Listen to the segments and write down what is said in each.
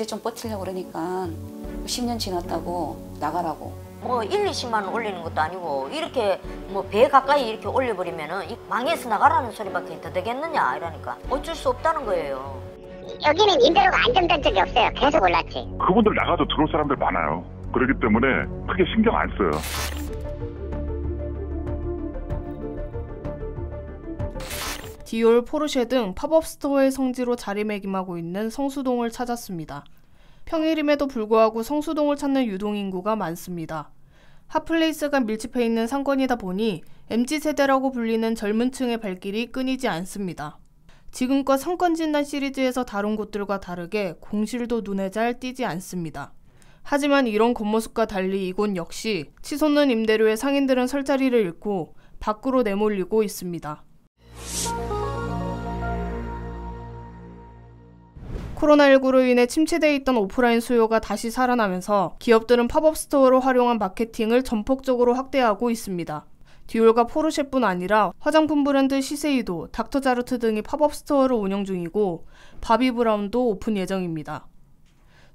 이제 좀 버틸려고 그러니까 10년 지났다고 나가라고. 뭐 1, 20만 원 올리는 것도 아니고 이렇게 뭐 배 가까이 이렇게 올려버리면은 망해서 나가라는 소리밖에 더 되겠느냐 이러니까 어쩔 수 없다는 거예요. 여기는 임대료가 안정된 적이 없어요. 계속 올랐지. 그분들 나가도 들어올 사람들 많아요. 그렇기 때문에 크게 신경 안 써요. 디올, 포르쉐 등 팝업 스토어의 성지로 자리매김하고 있는 성수동을 찾았습니다. 평일임에도 불구하고 성수동을 찾는 유동인구가 많습니다. 핫플레이스가 밀집해 있는 상권이다 보니 MZ세대라고 불리는 젊은 층의 발길이 끊이지 않습니다. 지금껏 상권진단 시리즈에서 다룬 곳들과 다르게 공실도 눈에 잘 띄지 않습니다. 하지만 이런 겉모습과 달리 이곳 역시 치솟는 임대료에 상인들은 설 자리를 잃고 밖으로 내몰리고 있습니다. 코로나19로 인해 침체되어 있던 오프라인 수요가 다시 살아나면서 기업들은 팝업 스토어로 활용한 마케팅을 전폭적으로 확대하고 있습니다. 듀올과 포르쉐뿐 아니라 화장품 브랜드 시세이도, 닥터자르트 등이 팝업 스토어를 운영 중이고 바비 브라운도 오픈 예정입니다.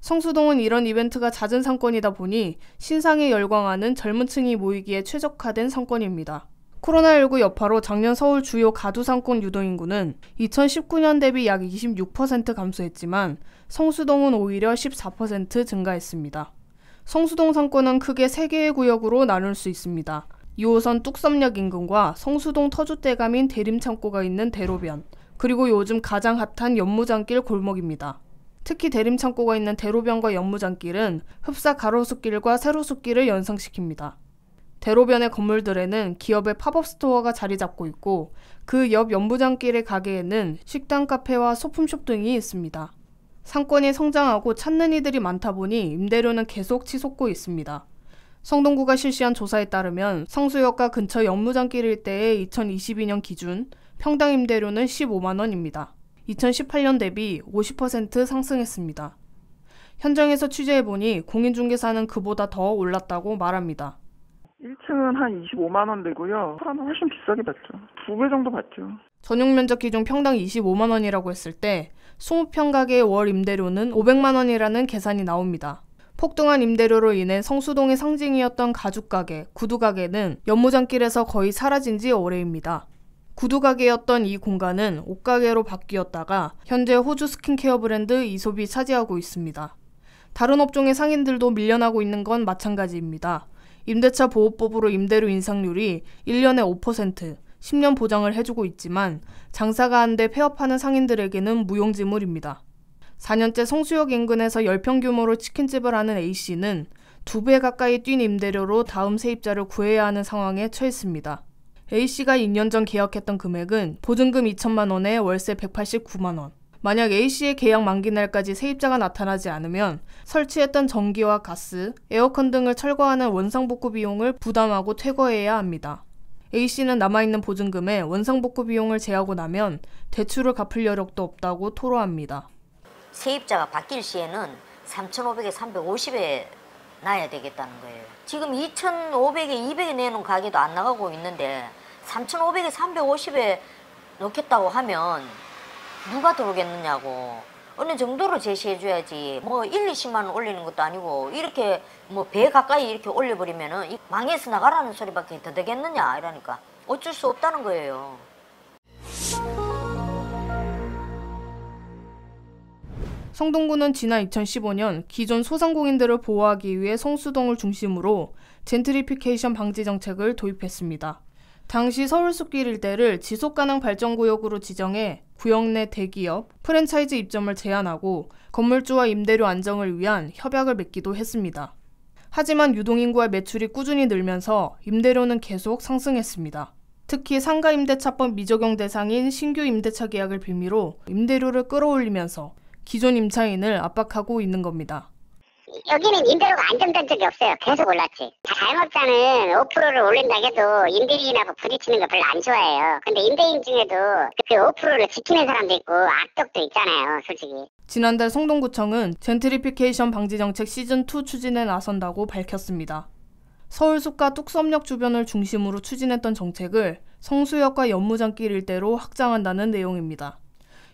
성수동은 이런 이벤트가 잦은 상권이다 보니 신상에 열광하는 젊은 층이 모이기에 최적화된 상권입니다. 코로나19 여파로 작년 서울 주요 가두상권 유동인구는 2019년 대비 약 26% 감소했지만 성수동은 오히려 14% 증가했습니다. 성수동 상권은 크게 3개의 구역으로 나눌 수 있습니다. 2호선 뚝섬역 인근과 성수동 터줏대감인 대림창고가 있는 대로변, 그리고 요즘 가장 핫한 연무장길 골목입니다. 특히 대림창고가 있는 대로변과 연무장길은 흡사 가로수길과 세로수길을 연상시킵니다. 대로변의 건물들에는 기업의 팝업 스토어가 자리 잡고 있고 그 옆 연부장길의 가게에는 식당 카페와 소품숍 등이 있습니다. 상권이 성장하고 찾는 이들이 많다 보니 임대료는 계속 치솟고 있습니다. 성동구가 실시한 조사에 따르면 성수역과 근처 연무장길 일대의 2022년 기준 평당 임대료는 15만원입니다. 2018년 대비 50% 상승했습니다. 현장에서 취재해보니 공인중개사는 그보다 더 올랐다고 말합니다. 1층은 한 25만 원되고요. 사람은 훨씬 비싸게 받죠. 두 배 정도 받죠. 전용 면적 기준 평당 25만 원이라고 했을 때 20평 가게의 월 임대료는 500만 원이라는 계산이 나옵니다. 폭등한 임대료로 인해 성수동의 상징이었던 가죽가게, 구두가게는 연무장길에서 거의 사라진 지 오래입니다. 구두가게였던 이 공간은 옷가게로 바뀌었다가 현재 호주 스킨케어 브랜드 이솝이 차지하고 있습니다. 다른 업종의 상인들도 밀려나고 있는 건 마찬가지입니다. 임대차 보호법으로 임대료 인상률이 1년에 5%, 10년 보장을 해주고 있지만 장사가 안 돼 폐업하는 상인들에게는 무용지물입니다. 4년째 성수역 인근에서 10평 규모로 치킨집을 하는 A씨는 두 배 가까이 뛴 임대료로 다음 세입자를 구해야 하는 상황에 처했습니다. A씨가 2년 전 계약했던 금액은 보증금 2천만 원에 월세 189만 원, 만약 A씨의 계약 만기 날까지 세입자가 나타나지 않으면 설치했던 전기와 가스, 에어컨 등을 철거하는 원상복구 비용을 부담하고 퇴거해야 합니다. A씨는 남아있는 보증금에 원상복구 비용을 제하고 나면 대출을 갚을 여력도 없다고 토로합니다. 세입자가 바뀔 시에는 3,500에 350에 나야 되겠다는 거예요. 지금 2,500에 200에 내놓은 가게도 안 나가고 있는데 3,500에 350에 넣겠다고 하면 누가 들어오겠느냐고 어느 정도로 제시해줘야지 뭐 1, 20만 원 올리는 것도 아니고 이렇게 뭐 배 가까이 이렇게 올려버리면 은 망해서 나가라는 소리밖에 더 되겠느냐 이러니까 어쩔 수 없다는 거예요. 성동구는 지난 2015년 기존 소상공인들을 보호하기 위해 성수동을 중심으로 젠트리피케이션 방지 정책을 도입했습니다. 당시 서울숲길 일대를 지속가능 발전구역으로 지정해 구역 내 대기업, 프랜차이즈 입점을 제한하고 건물주와 임대료 안정을 위한 협약을 맺기도 했습니다. 하지만 유동인구와 매출이 꾸준히 늘면서 임대료는 계속 상승했습니다. 특히 상가 임대차법 미적용 대상인 신규 임대차 계약을 빌미로 임대료를 끌어올리면서 기존 임차인을 압박하고 있는 겁니다. 여기는 임대료가 안정된 적이 없어요. 계속 올랐지. 자영업자는 5%를 올린다 해도 임대인하고 부딪히는 거 별로 안 좋아해요. 근데 임대인 중에도 그 5%를 그 지키는 사람도 있고 악덕도 있잖아요, 솔직히. 지난달 성동구청은 젠트리피케이션 방지 정책 시즌2 추진에 나선다고 밝혔습니다. 서울 숲과 뚝섬역 주변을 중심으로 추진했던 정책을 성수역과 연무장길 일대로 확장한다는 내용입니다.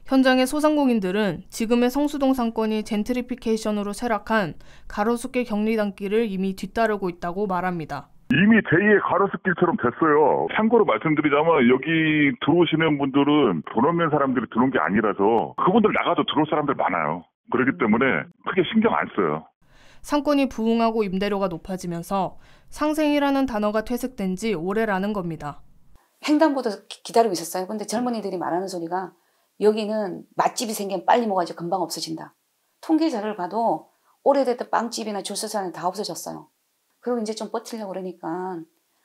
현장의 소상공인들은 지금의 성수동 상권이 젠트리피케이션으로 쇠락한 가로수길 격리단길을 이미 뒤따르고 있다고 말합니다. 이미 제2의 가로수길처럼 됐어요. 참고로 말씀드리자면 여기 들어오시는 분들은 돈 없는 사람들이 들어온 게 아니라서 그분들 나가도 들어올 사람들 많아요. 그렇기 때문에 크게 신경 안 써요. 상권이 부흥하고 임대료가 높아지면서 상생이라는 단어가 퇴색된 지 오래라는 겁니다. 횡단보도 기다리고 있었어요. 근데 젊은이들이 말하는 소리가 여기는 맛집이 생기면 빨리 먹어야지 금방 없어진다. 통계 자료를 봐도 오래됐던 빵집이나 줄서사는다 없어졌어요. 그리고 이제 좀 버틸려고 그러니까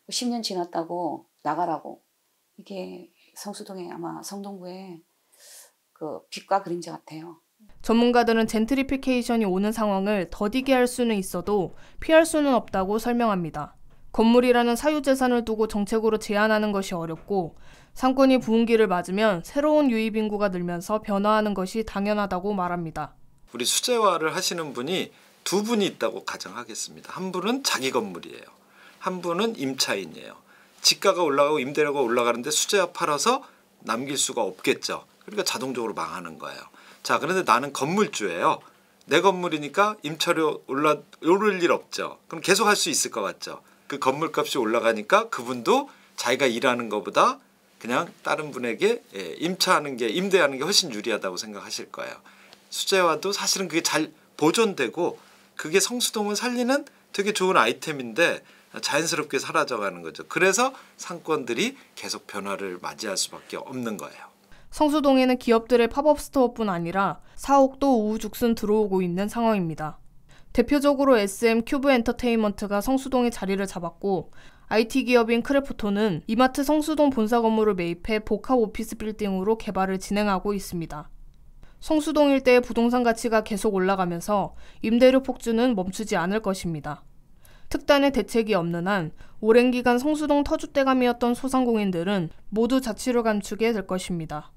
10년 뭐 지났다고 나가라고 이게 성수동에 아마 성동구에 그 빛과 그림자 같아요. 전문가들은 젠트리피케이션이 오는 상황을 더디게 할 수는 있어도 피할 수는 없다고 설명합니다. 건물이라는 사유재산을 두고 정책으로 제한하는 것이 어렵고 상권이 부흥기를 맞으면 새로운 유입 인구가 늘면서 변화하는 것이 당연하다고 말합니다. 우리 수재화를 하시는 분이 두 분이 있다고 가정하겠습니다. 한 분은 자기 건물이에요. 한 분은 임차인이에요. 집가가 올라가고 임대료가 올라가는데 수재화 팔아서 남길 수가 없겠죠. 그러니까 자동적으로 망하는 거예요. 자, 그런데 나는 건물주예요. 내 건물이니까 임차료 올라 오를 일 없죠. 그럼 계속 할 수 있을 것 같죠. 그 건물값이 올라가니까 그분도 자기가 일하는 것보다 그냥 다른 분에게 예, 임차하는 게 임대하는 게 훨씬 유리하다고 생각하실 거예요. 수제화도 사실은 그게 잘 보존되고 그게 성수동을 살리는 되게 좋은 아이템인데 자연스럽게 사라져가는 거죠. 그래서 상권들이 계속 변화를 맞이할 수밖에 없는 거예요. 성수동에는 기업들의 팝업 스토어뿐 아니라 사옥도 우후죽순 들어오고 있는 상황입니다. 대표적으로 SM 큐브 엔터테인먼트가 성수동에 자리를 잡았고 IT 기업인 크래프톤은 이마트 성수동 본사 건물을 매입해 복합 오피스 빌딩으로 개발을 진행하고 있습니다. 성수동 일대의 부동산 가치가 계속 올라가면서 임대료 폭주는 멈추지 않을 것입니다. 특단의 대책이 없는 한 오랜 기간 성수동 터줏대감이었던 소상공인들은 모두 자취를 감추게 될 것입니다.